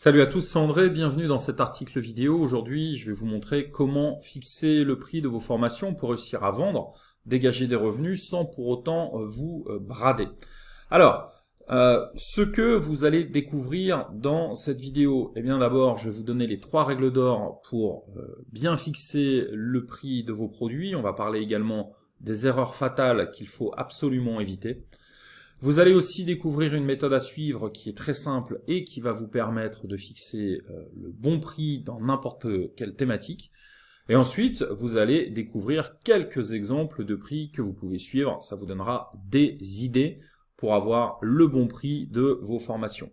Salut à tous, c'est André, bienvenue dans cet article vidéo. Aujourd'hui, je vais vous montrer comment fixer le prix de vos formations pour réussir à vendre, dégager des revenus sans pour autant euh, vous euh, brader. Alors, euh, ce que vous allez découvrir dans cette vidéo, eh bien d'abord, je vais vous donner les trois règles d'or pour bien fixer le prix de vos produits. On va parler également des erreurs fatales qu'il faut absolument éviter. Vous allez aussi découvrir une méthode à suivre qui est très simple et qui va vous permettre de fixer euh, le bon prix dans n'importe quelle thématique. Et ensuite, vous allez découvrir quelques exemples de prix que vous pouvez suivre. Ça vous donnera des idées pour avoir le bon prix de vos formations.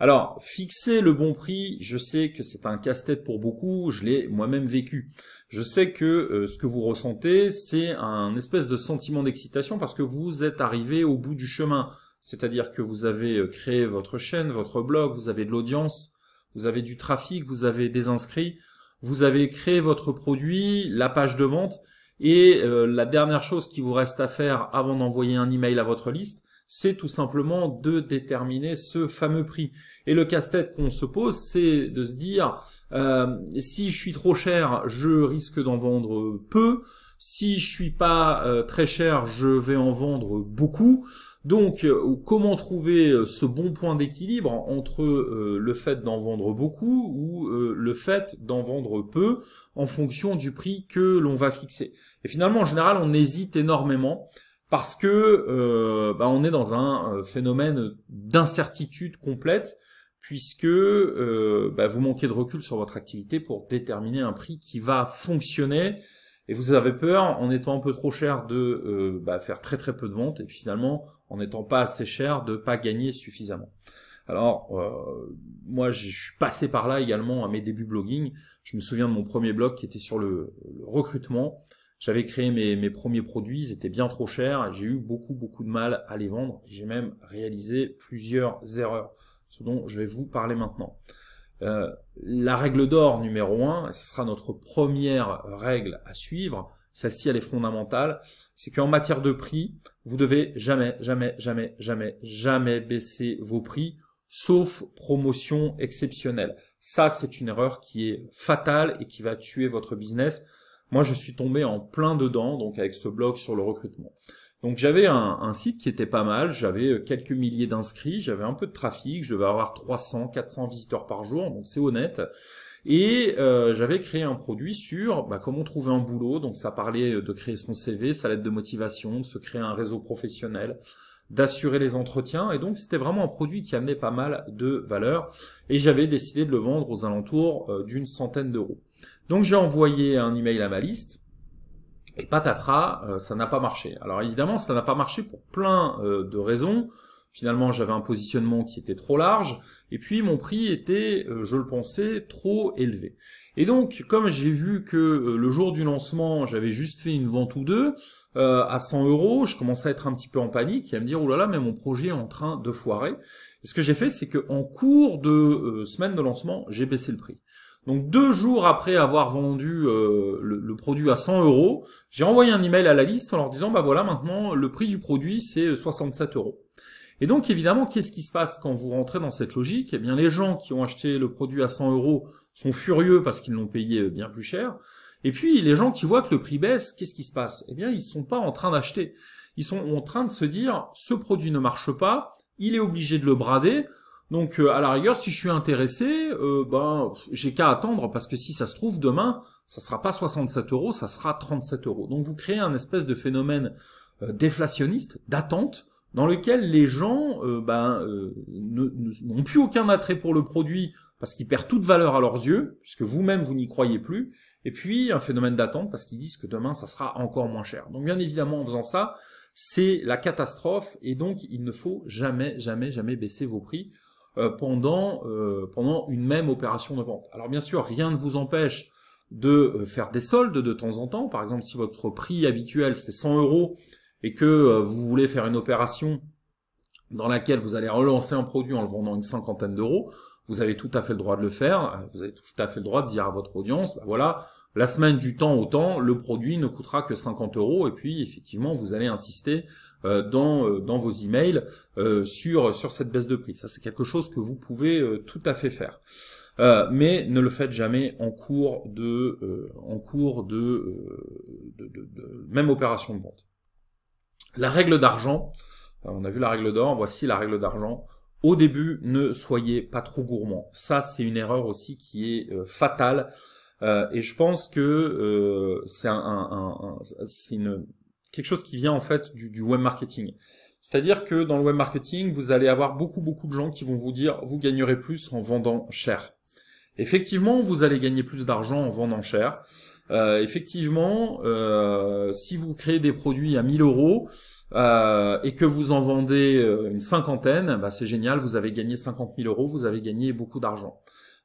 Alors, fixer le bon prix, je sais que c'est un casse-tête pour beaucoup, je l'ai moi-même vécu. Je sais que euh, ce que vous ressentez, c'est un espèce de sentiment d'excitation parce que vous êtes arrivé au bout du chemin. C'est-à-dire que vous avez euh, créé votre chaîne, votre blog, vous avez de l'audience, vous avez du trafic, vous avez des inscrits, vous avez créé votre produit, la page de vente, et euh, la dernière chose qui vous reste à faire avant d'envoyer un email à votre liste, c'est tout simplement de déterminer ce fameux prix. Et le casse-tête qu'on se pose, c'est de se dire, euh, si je suis trop cher, je risque d'en vendre peu. Si je suis pas euh, très cher, je vais en vendre beaucoup. Donc, euh, comment trouver ce bon point d'équilibre entre le fait d'en vendre beaucoup ou le fait d'en vendre peu en fonction du prix que l'on va fixer Et finalement, en général, on hésite énormément parce que euh, bah, on est dans un euh, phénomène d'incertitude complète puisque euh, bah, vous manquez de recul sur votre activité pour déterminer un prix qui va fonctionner et vous avez peur en étant un peu trop cher de bah, faire très très peu de ventes et puis finalement en n'étant pas assez cher de pas gagner suffisamment. Alors moi je suis passé par là également à mes débuts blogging. Je me souviens de mon premier blog qui était sur le recrutement. J'avais créé mes, mes, premiers produits, ils étaient bien trop chers, j'ai eu beaucoup beaucoup de mal à les vendre, j'ai même réalisé plusieurs erreurs, ce dont je vais vous parler maintenant. Euh, la règle d'or numéro 1, et ce sera notre première règle à suivre, celle-ci elle est fondamentale, c'est qu'en matière de prix, vous devez jamais, jamais, jamais, jamais, jamais baisser vos prix, sauf promotion exceptionnelle. Ça, c'est une erreur qui est fatale et qui va tuer votre business moi, je suis tombé en plein dedans, donc avec ce blog sur le recrutement. Donc j'avais un, site qui était pas mal, j'avais euh, quelques milliers d'inscrits, j'avais un peu de trafic, je devais avoir 300, 400 visiteurs par jour, donc c'est honnête. Et euh, j'avais créé un produit sur bah, comment trouver un boulot, donc ça parlait euh, de créer son CV, sa lettre de motivation, de se créer un réseau professionnel, d'assurer les entretiens, et donc c'était vraiment un produit qui amenait pas mal de valeur, et j'avais décidé de le vendre aux alentours d'une centaine d'euros. Donc j'ai envoyé un email à ma liste. Et patatras, euh, ça n'a pas marché. Alors évidemment, ça n'a pas marché pour plein euh, de raisons. Finalement, j'avais un positionnement qui était trop large, et puis mon prix était, euh, je le pensais, trop élevé. Et donc, comme j'ai vu que le jour du lancement, j'avais juste fait une vente ou deux à 100 euros, je commençais à être un petit peu en panique et à me dire, oh là là, mais mon projet est en train de foirer. Et ce que j'ai fait, c'est qu'en cours de semaine de lancement, j'ai baissé le prix. Donc deux jours après avoir vendu euh, le, produit à 100 euros, j'ai envoyé un email à la liste en leur disant bah voilà maintenant le prix du produit c'est 67 euros. Et donc évidemment qu'est-ce qui se passe quand vous rentrez dans cette logique Eh bien les gens qui ont acheté le produit à 100 euros sont furieux parce qu'ils l'ont payé euh, bien plus cher. Et puis les gens qui voient que le prix baisse, qu'est-ce qui se passe Eh bien ils sont pas en train d'acheter. Ils sont en train de se dire ce produit ne marche pas, il est obligé de le brader donc euh, à la rigueur, si je suis intéressé, euh, ben j'ai qu'à attendre parce que si ça se trouve demain, ça sera pas 67 euros, ça sera 37 euros. Donc vous créez un espèce de phénomène euh, déflationniste, d'attente, dans lequel les gens ben n'ont plus aucun attrait pour le produit parce qu'ils perdent toute valeur à leurs yeux, puisque vous-même vous n'y croyez plus, et puis un phénomène d'attente parce qu'ils disent que demain ça sera encore moins cher. Donc bien évidemment en faisant ça, c'est la catastrophe et donc il ne faut jamais, jamais, jamais baisser vos prix. Euh, pendant, euh, pendant une même opération de vente. Alors bien sûr, rien ne vous empêche de euh, faire des soldes de temps en temps. Par exemple, si votre prix habituel c'est 100 euros et que vous voulez faire une opération dans laquelle vous allez relancer un produit en le vendant une cinquantaine d'euros, vous avez tout à fait le droit de le faire. Vous avez tout à fait le droit de dire à votre audience, bah voilà, la semaine du temps au temps, le produit ne coûtera que 50 euros et puis effectivement vous allez insister euh, dans, euh, dans vos emails euh, sur, sur cette baisse de prix. Ça c'est quelque chose que vous pouvez tout à fait faire. mais ne le faites jamais en cours de, en cours de, de, même opération de vente. La règle d'argent, on a vu la règle d'or, voici la règle d'argent. Au début, ne soyez pas trop gourmand. Ça, c'est une erreur aussi qui est fatale euh, et je pense que euh, c'est quelque chose qui vient en fait du, du web marketing. C'est-à-dire que dans le web marketing, vous allez avoir beaucoup beaucoup de gens qui vont vous dire vous gagnerez plus en vendant cher. Effectivement, vous allez gagner plus d'argent en vendant cher. Euh, effectivement, si vous créez des produits à 1000 euros et que vous en vendez une cinquantaine, bah, c'est génial, vous avez gagné 50 000 euros, vous avez gagné beaucoup d'argent.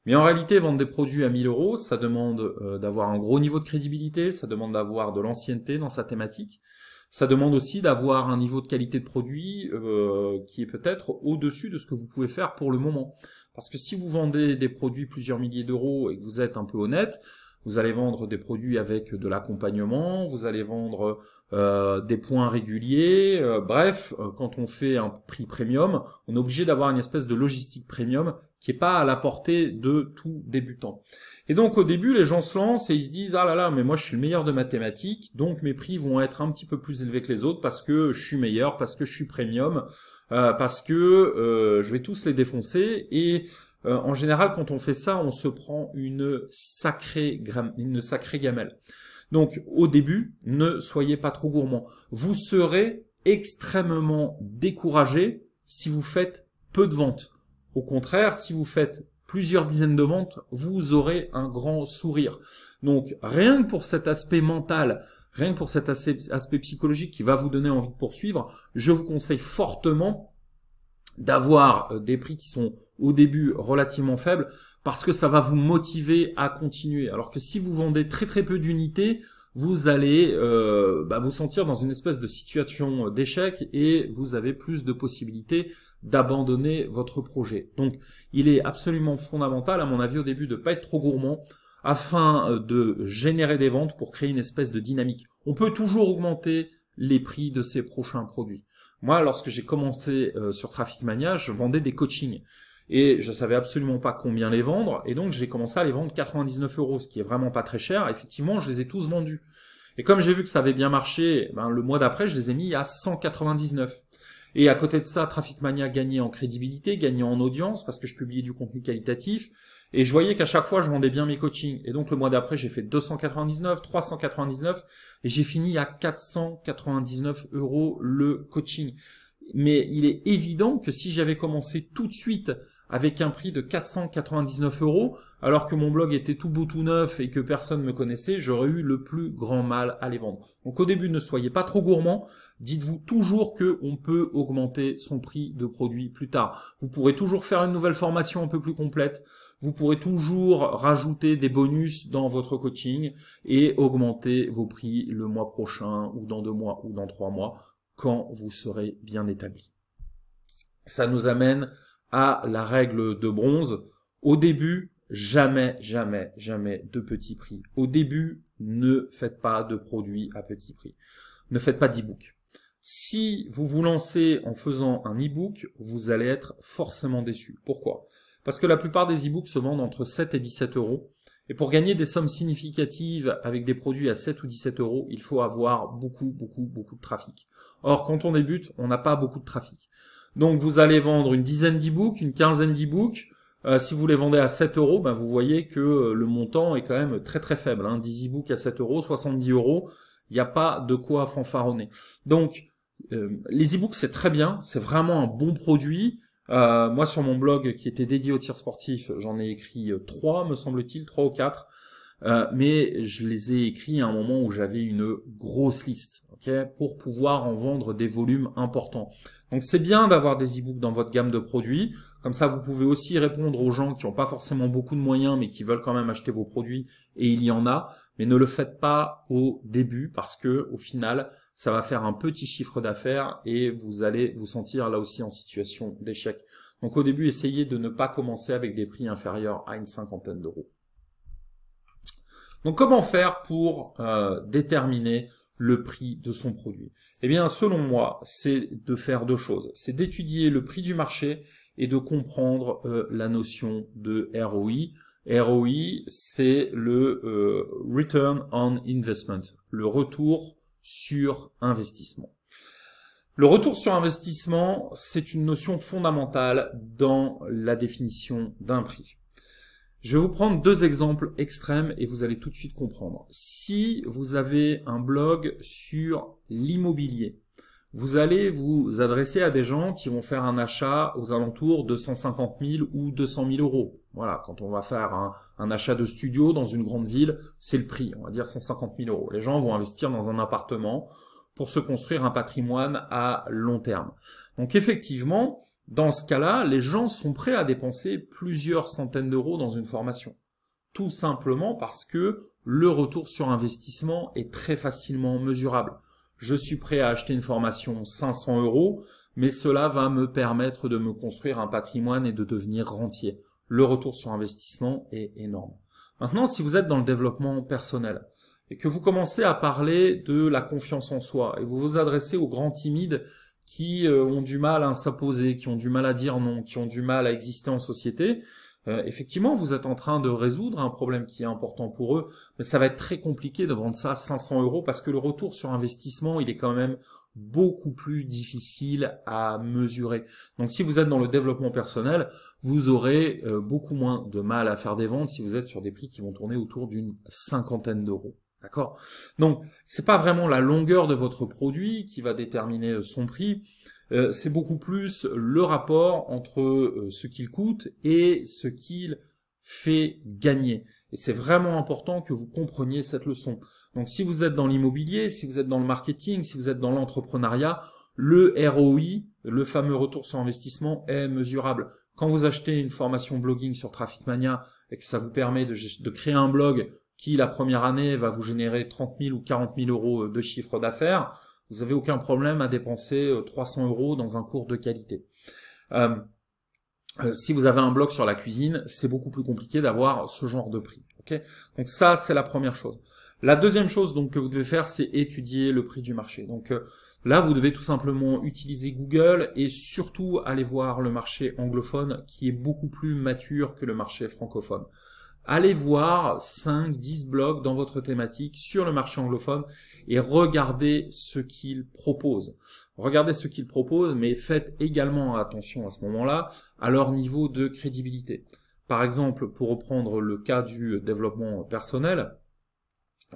Mais en réalité, vendre des produits à 1000 euros, ça demande euh, d'avoir un gros niveau de crédibilité, ça demande d'avoir de l'ancienneté dans sa thématique, ça demande aussi d'avoir un niveau de qualité de produit euh, qui est peut-être au-dessus de ce que vous pouvez faire pour le moment. Parce que si vous vendez des produits plusieurs milliers d'euros et que vous êtes un peu honnête, vous allez vendre des produits avec de l'accompagnement, vous allez vendre euh, des points réguliers. bref, quand on fait un prix premium, on est obligé d'avoir une espèce de logistique premium qui est pas à la portée de tout débutant. Et donc au début, les gens se lancent et ils se disent ah là là, mais moi je suis le meilleur de mathématiques, donc mes prix vont être un petit peu plus élevés que les autres parce que je suis meilleur, parce que je suis premium, euh, parce que euh, je vais tous les défoncer. Et euh, en général, quand on fait ça, on se prend une sacrée une sacrée gamelle. Donc au début, ne soyez pas trop gourmand. Vous serez extrêmement découragé si vous faites peu de ventes. Au contraire, si vous faites plusieurs dizaines de ventes, vous aurez un grand sourire. Donc rien que pour cet aspect mental, rien que pour cet aspect psychologique qui va vous donner envie de poursuivre, je vous conseille fortement d'avoir euh, des prix qui sont au début relativement faibles parce que ça va vous motiver à continuer. Alors que si vous vendez très très peu d'unités, vous allez euh, bah, vous sentir dans une espèce de situation euh, d'échec et vous avez plus de possibilités d'abandonner votre projet. Donc il est absolument fondamental, à mon avis au début, de ne pas être trop gourmand afin euh, de générer des ventes pour créer une espèce de dynamique. On peut toujours augmenter les prix de ses prochains produits. Moi, lorsque j'ai commencé sur Traffic Mania, je vendais des coachings et je savais absolument pas combien les vendre, et donc j'ai commencé à les vendre 99 euros, ce qui est vraiment pas très cher. Effectivement, je les ai tous vendus. Et comme j'ai vu que ça avait bien marché, ben, le mois d'après, je les ai mis à 199. Et à côté de ça, Traffic Mania gagnait en crédibilité, gagnait en audience parce que je publiais du contenu qualitatif. Et je voyais qu'à chaque fois, je vendais bien mes coachings. Et donc le mois d'après, j'ai fait 299, 399, et j'ai fini à 499 euros le coaching. Mais il est évident que si j'avais commencé tout de suite avec un prix de 499 euros, alors que mon blog était tout beau tout neuf et que personne ne me connaissait, j'aurais eu le plus grand mal à les vendre. Donc au début, ne soyez pas trop gourmand. Dites-vous toujours que on peut augmenter son prix de produit plus tard. Vous pourrez toujours faire une nouvelle formation un peu plus complète. Vous pourrez toujours rajouter des bonus dans votre coaching et augmenter vos prix le mois prochain ou dans deux mois ou dans trois mois quand vous serez bien établi. Ça nous amène à la règle de bronze. Au début, jamais, jamais, jamais de petits prix. Au début, ne faites pas de produits à petit prix. Ne faites pas de Si vous vous lancez en faisant un e-book, vous allez être forcément déçu. Pourquoi Parce que la plupart des e-books se vendent entre 7 et 17 euros. Et pour gagner des sommes significatives avec des produits à 7 ou 17 euros, il faut avoir beaucoup, beaucoup, beaucoup de trafic. Or, quand on débute, on n'a pas beaucoup de trafic. Donc vous allez vendre une dizaine d'e-books, une quinzaine d'e-books. Euh, si vous les vendez à 7 euros, ben vous voyez que euh, le montant est quand même très très faible. Hein. 10 e-books à 7 euros, 70 euros, il n'y a pas de quoi fanfaronner. Donc euh, les e-books c'est très bien, c'est vraiment un bon produit. moi sur mon blog qui était dédié au tir sportif, j'en ai écrit 3 me semble-t-il, 3 ou 4. mais je les ai écrits à un moment où j'avais une grosse liste pour pouvoir en vendre des volumes importants. Donc c'est bien d'avoir des e-books dans votre gamme de produits. Comme ça, vous pouvez aussi répondre aux gens qui n'ont pas forcément beaucoup de moyens, mais qui veulent quand même acheter vos produits, et il y en a. Mais ne le faites pas au début, parce que au final, ça va faire un petit chiffre d'affaires et vous allez vous sentir là aussi en situation d'échec. Donc au début, essayez de ne pas commencer avec des prix inférieurs à une cinquantaine d'euros. Donc comment faire pour euh, déterminer le prix de son produit Eh bien, selon moi, c'est de faire deux choses. C'est d'étudier le prix du marché et de comprendre euh, la notion de ROI. ROI, c'est le euh, Return on Investment, le retour sur investissement. Le retour sur investissement, c'est une notion fondamentale dans la définition d'un prix. Je vais vous prendre deux exemples extrêmes et vous allez tout de suite comprendre. Si vous avez un blog sur l'immobilier, vous allez vous adresser à des gens qui vont faire un achat aux alentours de 150 000 ou 200 000 euros. Voilà, quand on va faire un, achat de studio dans une grande ville, c'est le prix, on va dire 150 000 euros. Les gens vont investir dans un appartement pour se construire un patrimoine à long terme. Donc effectivement, dans ce cas-là, les gens sont prêts à dépenser plusieurs centaines d'euros dans une formation. Tout simplement parce que le retour sur investissement est très facilement mesurable. Je suis prêt à acheter une formation 500 euros, mais cela va me permettre de me construire un patrimoine et de devenir rentier. Le retour sur investissement est énorme. Maintenant, si vous êtes dans le développement personnel et que vous commencez à parler de la confiance en soi et vous vous adressez aux grands timides qui euh, ont du mal à s'imposer, qui ont du mal à dire non, qui ont du mal à exister en société, euh, effectivement, vous êtes en train de résoudre un problème qui est important pour eux, mais ça va être très compliqué de vendre ça à 500 euros parce que le retour sur investissement, il est quand même beaucoup plus difficile à mesurer. Donc si vous êtes dans le développement personnel, vous aurez euh, beaucoup moins de mal à faire des ventes si vous êtes sur des prix qui vont tourner autour d'une cinquantaine d'euros. D'accord Donc, c'est pas vraiment la longueur de votre produit qui va déterminer euh, son prix, euh, c'est beaucoup plus le rapport entre euh, ce qu'il coûte et ce qu'il fait gagner. Et c'est vraiment important que vous compreniez cette leçon. Donc, si vous êtes dans l'immobilier, si vous êtes dans le marketing, si vous êtes dans l'entrepreneuriat, le ROI, le fameux retour sur investissement, est mesurable. Quand vous achetez une formation blogging sur Traffic Mania et que ça vous permet de créer un blog qui la première année va vous générer 30 000 ou 40 000 euros euh, de chiffre d'affaires, vous n'avez aucun problème à dépenser 300 euh, euros dans un cours de qualité. Euh, si vous avez un blog sur la cuisine, c'est beaucoup plus compliqué d'avoir ce genre de prix. donc ça, c'est la première chose. La deuxième chose donc que vous devez faire, c'est étudier le prix du marché. Donc là, vous devez tout simplement utiliser Google et surtout aller voir le marché anglophone qui est beaucoup plus mature que le marché francophone allez voir 5, 10 blogs dans votre thématique sur le marché anglophone et regardez ce qu'ils proposent. Regardez ce qu'ils proposent, mais faites également attention à ce moment-là à leur niveau de crédibilité. Par exemple, pour reprendre le cas du développement personnel,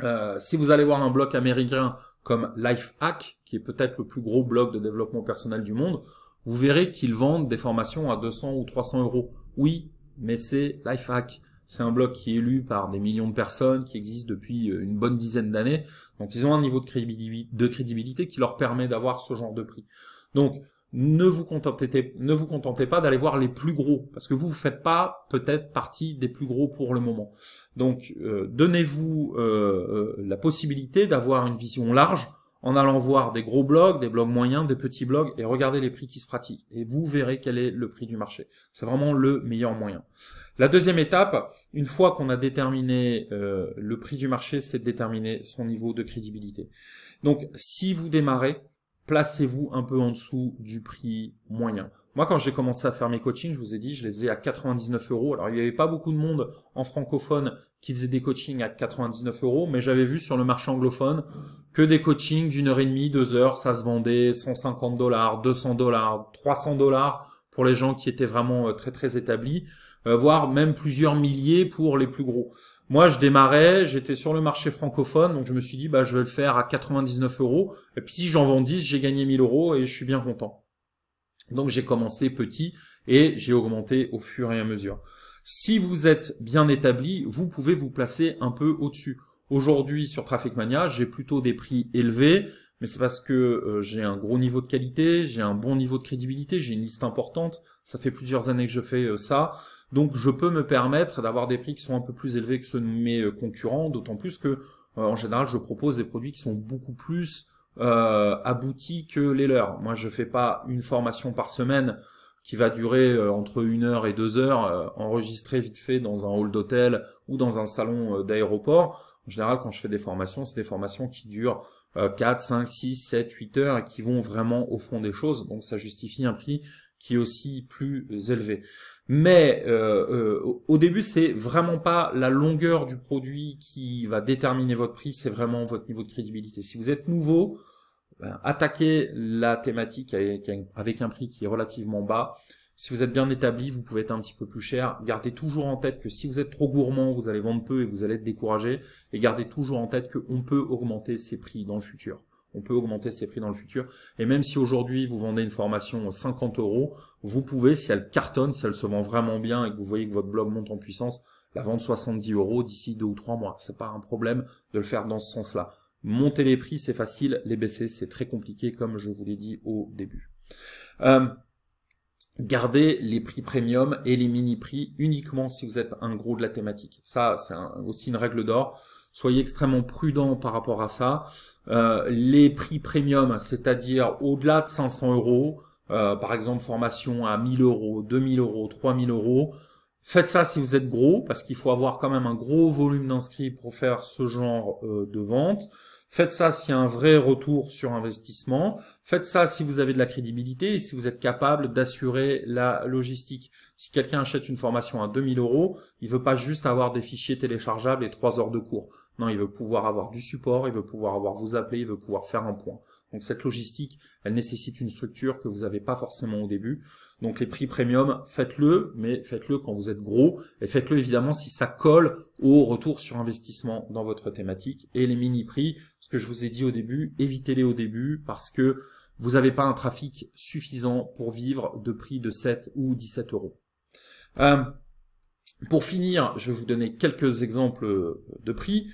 euh, si vous allez voir un blog américain comme Lifehack, qui est peut-être le plus gros blog de développement personnel du monde, vous verrez qu'ils vendent des formations à 200 ou 300 euros. Oui, mais c'est Lifehack. C'est un blog qui est lu par des millions de personnes, qui existe depuis euh, une bonne dizaine d'années. Donc ils ont un niveau de crédibilité, qui leur permet d'avoir ce genre de prix. Donc ne vous contentez, ne vous contentez pas d'aller voir les plus gros, parce que vous ne faites pas peut-être partie des plus gros pour le moment. Donc euh, donnez-vous euh, la possibilité d'avoir une vision large en allant voir des gros blogs, des blogs moyens, des petits blogs, et regarder les prix qui se pratiquent. Et vous verrez quel est le prix du marché. C'est vraiment le meilleur moyen. La deuxième étape, une fois qu'on a déterminé euh, le prix du marché, c'est de déterminer son niveau de crédibilité. Donc si vous démarrez, placez-vous un peu en dessous du prix moyen. Moi, quand j'ai commencé à faire mes coachings, je vous ai dit, je les ai à 99 euros. Alors, il n'y avait pas beaucoup de monde en francophone qui faisait des coachings à 99 euros, mais j'avais vu sur le marché anglophone que des coachings d'une heure et demie, deux heures, ça se vendait 150 dollars, 200 dollars, 300 dollars pour les gens qui étaient vraiment euh, très très établis, euh, voire même plusieurs milliers pour les plus gros. Moi, je démarrais, j'étais sur le marché francophone, donc je me suis dit, bah, je vais le faire à 99 euros. Et puis, si j'en vends 10, j'ai gagné 1000 euros et je suis bien content. Donc, j'ai commencé petit et j'ai augmenté au fur et à mesure. Si vous êtes bien établi, vous pouvez vous placer un peu au-dessus. Aujourd'hui, sur Traffic Mania, j'ai plutôt des prix élevés, mais c'est parce que euh, j'ai un gros niveau de qualité, j'ai un bon niveau de crédibilité, j'ai une liste importante. Ça fait plusieurs années que je fais euh, ça. Donc, je peux me permettre d'avoir des prix qui sont un peu plus élevés que ceux de mes euh, concurrents, d'autant plus que, en général, je propose des produits qui sont beaucoup plus aboutis que les leurs. Moi, je fais pas une formation par semaine qui va durer entre une heure et deux heures, enregistrée vite fait dans un hall d'hôtel ou dans un salon d'aéroport. En général, quand je fais des formations, c'est des formations qui durent 4, 5, 6, 7, 8 heures et qui vont vraiment au fond des choses. Donc ça justifie un prix qui est aussi plus élevé. Mais euh, euh, au début, c'est vraiment pas la longueur du produit qui va déterminer votre prix, c'est vraiment votre niveau de crédibilité. Si vous êtes nouveau, ben, attaquez la thématique avec un prix qui est relativement bas si vous êtes bien établi, vous pouvez être un petit peu plus cher. Gardez toujours en tête que si vous êtes trop gourmand, vous allez vendre peu et vous allez être découragé. Et gardez toujours en tête qu'on peut augmenter ses prix dans le futur. On peut augmenter ses prix dans le futur. Et même si aujourd'hui vous vendez une formation à 50 euros, vous pouvez, si elle cartonne, si elle se vend vraiment bien et que vous voyez que votre blog monte en puissance, la vendre 70 euros d'ici deux ou trois mois. C'est pas un problème de le faire dans ce sens-là. Monter les prix, c'est facile. Les baisser, c'est très compliqué, comme je vous l'ai dit au début. Euh, Gardez les prix premium et les mini-prix uniquement si vous êtes un gros de la thématique. Ça, c'est aussi une règle d'or. Soyez extrêmement prudent par rapport à ça. Euh, les prix premium, c'est-à-dire au-delà de 500 euros, euh, par exemple formation à 1000 euros, 2000 euros, 3000 euros, faites ça si vous êtes gros, parce qu'il faut avoir quand même un gros volume d'inscrits pour faire ce genre euh, de vente. Faites ça s'il y a un vrai retour sur investissement. Faites ça si vous avez de la crédibilité et si vous êtes capable d'assurer la logistique. Si quelqu'un achète une formation à 2000 euros, il veut pas juste avoir des fichiers téléchargeables et trois heures de cours. Non, il veut pouvoir avoir du support, il veut pouvoir avoir vous appeler, il veut pouvoir faire un point. Donc cette logistique, elle nécessite une structure que vous n'avez pas forcément au début. Donc les prix premium, faites-le, mais faites-le quand vous êtes gros et faites-le évidemment si ça colle au retour sur investissement dans votre thématique. Et les mini-prix, ce que je vous ai dit au début, évitez-les au début parce que vous n'avez pas un trafic suffisant pour vivre de prix de 7 ou 17 euros. Euh, pour finir, je vais vous donner quelques exemples de prix.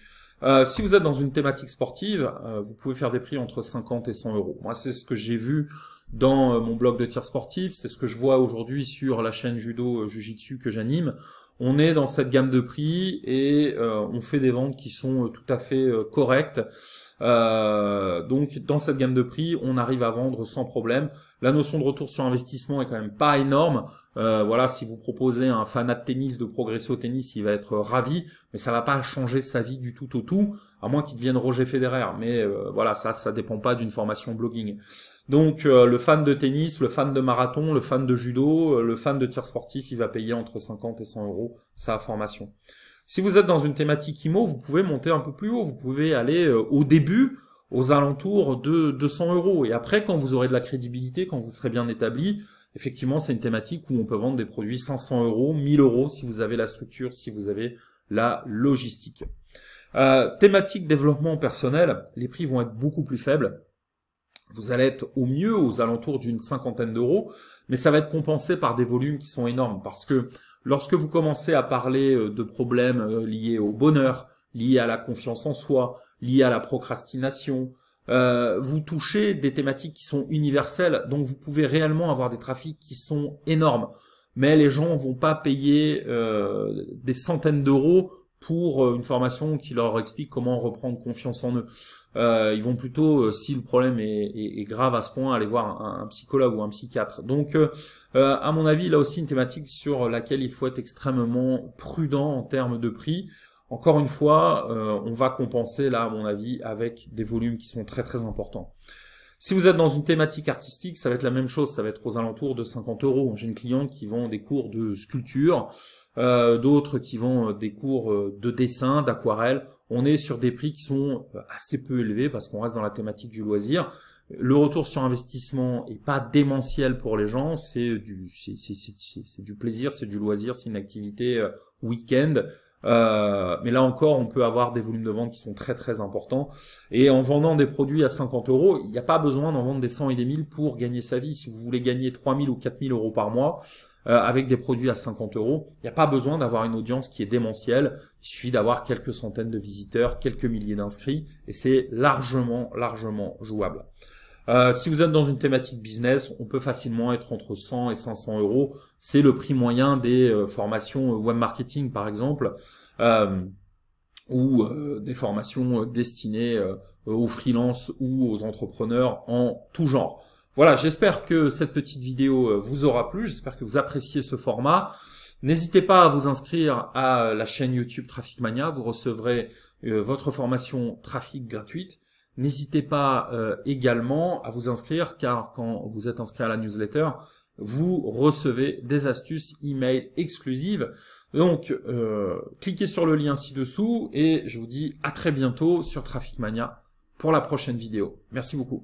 Euh, si vous êtes dans une thématique sportive, euh, vous pouvez faire des prix entre 50 et 100 euros. Moi, c'est ce que j'ai vu dans euh, mon blog de tir sportif, c'est ce que je vois aujourd'hui sur la chaîne Judo Jujitsu que j'anime. On est dans cette gamme de prix et on fait des ventes qui sont tout à fait correctes. Euh, donc dans cette gamme de prix, on arrive à vendre sans problème. La notion de retour sur investissement est quand même pas énorme. Euh, voilà, si vous proposez un fanat de tennis de progresser au tennis, il va être ravi, mais ça va pas changer sa vie du tout au tout, à moins qu'il devienne Roger Federer. Mais euh, voilà, ça, ça dépend pas d'une formation blogging. Donc le fan de tennis, le fan de marathon, le fan de judo, le fan de tir sportif, il va payer entre 50 et 100 euros sa formation. Si vous êtes dans une thématique IMO, vous pouvez monter un peu plus haut. Vous pouvez aller euh, au début aux alentours de 200 euros. Et après, quand vous aurez de la crédibilité, quand vous serez bien établi, effectivement, c'est une thématique où on peut vendre des produits 500 euros, 1000 euros si vous avez la structure, si vous avez la logistique. Euh, thématique développement personnel, les prix vont être beaucoup plus faibles. Vous allez être au mieux aux alentours d'une cinquantaine d'euros, mais ça va être compensé par des volumes qui sont énormes parce que Lorsque vous commencez à parler euh, de problèmes euh, liés au bonheur, liés à la confiance en soi, liés à la procrastination, euh, vous touchez des thématiques qui sont universelles, donc vous pouvez réellement avoir des trafics qui sont énormes. Mais les gens vont pas payer des centaines d'euros pour euh, une formation qui leur explique comment reprendre confiance en eux. Euh, ils vont plutôt, euh, si le problème est, grave à ce point, aller voir un, psychologue ou un psychiatre. Donc, à mon avis, là aussi une thématique sur laquelle il faut être extrêmement prudent en termes de prix. Encore une fois, on va compenser là, à mon avis, avec des volumes qui sont très très importants. Si vous êtes dans une thématique artistique, ça va être la même chose, ça va être aux alentours de 50 euros. J'ai une cliente qui vend des cours de sculpture. Euh, d'autres qui vendent euh, des cours euh, de dessin, d'aquarelle. On est sur des prix qui sont assez peu élevés parce qu'on reste dans la thématique du loisir. Le retour sur investissement est pas démentiel pour les gens, c'est du, c'est, du plaisir, c'est du loisir, c'est une activité week-end. mais là encore, on peut avoir des volumes de vente qui sont très très importants. Et en vendant des produits à 50 euros, il n'y a pas besoin d'en vendre des 100 et des 1000 pour gagner sa vie. Si vous voulez gagner 3000 ou 4000 euros par mois, euh, avec des produits à 50 euros. Il n'y a pas besoin d'avoir une audience qui est démentielle. Il suffit d'avoir quelques centaines de visiteurs, quelques milliers d'inscrits, et c'est largement, largement jouable. Euh, si vous êtes dans une thématique business, on peut facilement être entre 100 et 500 euros. C'est le prix moyen des euh, formations web marketing, par exemple, ou des formations destinées aux freelances ou aux entrepreneurs en tout genre. Voilà, j'espère que cette petite vidéo euh, vous aura plu, j'espère que vous appréciez ce format. N'hésitez pas à vous inscrire à la chaîne YouTube Traffic Mania, vous recevrez euh, votre formation trafic gratuite. N'hésitez pas euh, également à vous inscrire car quand vous êtes inscrit à la newsletter, vous recevez des astuces email exclusives. Donc, cliquez sur le lien ci-dessous et je vous dis à très bientôt sur Traffic Mania pour la prochaine vidéo. Merci beaucoup.